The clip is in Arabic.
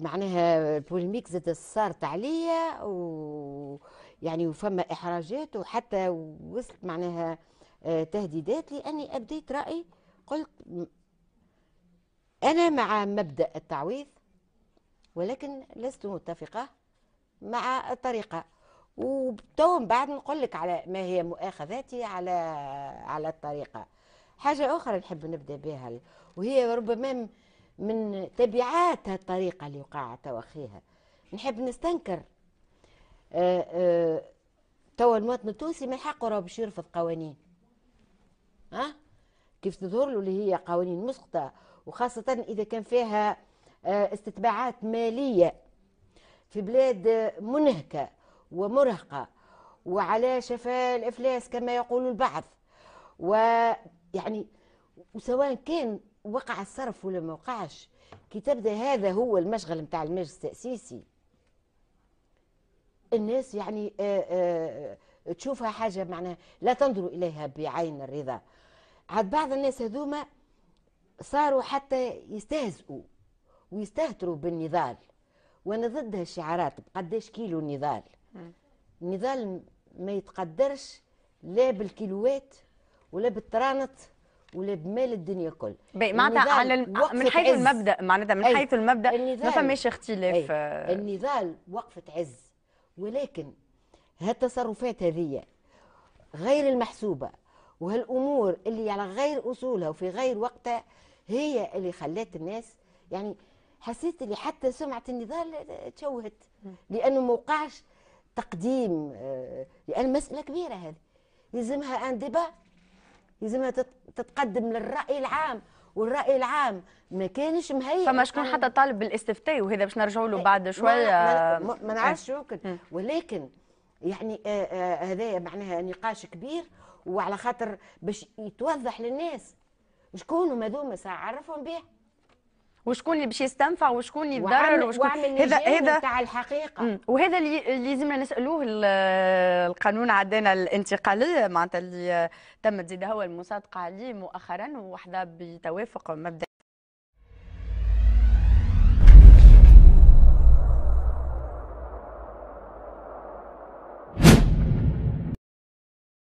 معناها البوليميك زاد صارت عليا و يعني وفما احراجات وحتى وصلت معناها آه، تهديدات لاني ابديت رايي قلت انا مع مبدا التعويض ولكن لست متفقه مع الطريقه وتو بعد نقول لك على ما هي مؤاخذاتي على على الطريقه حاجه اخرى نحب نبدا بها وهي ربما من تبعات هالطريقة اللي وقع توخيها نحب نستنكر آه، آه، توا المواطن التونسي من حقه راه باش يرفض قوانين ها كيف تظهر له اللي هي قوانين مسقطة وخاصة إذا كان فيها آه، استتباعات مالية في بلاد منهكة ومرهقة وعلى شفا الإفلاس كما يقول البعض ويعني وسواء كان وقع الصرف ولا ما وقعش كي تبدا هذا هو المشغل نتاع المجلس التاسيسي الناس يعني آآ آه، آآ آه، تشوفها حاجه معناها لا تنظر اليها بعين الرضا عاد بعض الناس هذوما صاروا حتى يستهزئوا ويستهتروا بالنضال وانا ضد هالشعارات بقداش كيلو النضال النضال ما يتقدرش لا بالكيلوات ولا بالترانط ولبمال الدنيا كل معناتها على الم... من حيث عز. المبدا معناتها من أي. حيث المبدا ما فماش اختلاف أي. النضال وقفه عز ولكن هالتصرفات هذه غير المحسوبه وهالامور اللي على غير اصولها وفي غير وقتها هي اللي خلات الناس يعني حسيت اللي حتى سمعه النضال تشوهت لانه ما وقعش تقديم آه، لان مساله كبيره هذه يلزمها ان ديبا لازمها تتقدم للراي العام والراي العام ما كانش مهيئ فما شكون نعم. حتى طالب بالاستفتاء وهذا باش نرجعوا له إيه، بعد شويه ما نعرفش يمكن إيه. إيه. ولكن يعني آه، آه، هذا معناها نقاش كبير وعلى خاطر باش يتوضح للناس شكون هما ذوما عرفهم به وشكون اللي باش يستنفع وشكون اللي يتضرر وشكون هذا هذا تاع الحقيقه وهذا اللي لازمنا نسالوه القانون عندنا الانتقالي معناتها اللي تم تزيد هو المصادقه عليه مؤخرا وحده بتوافق مبدا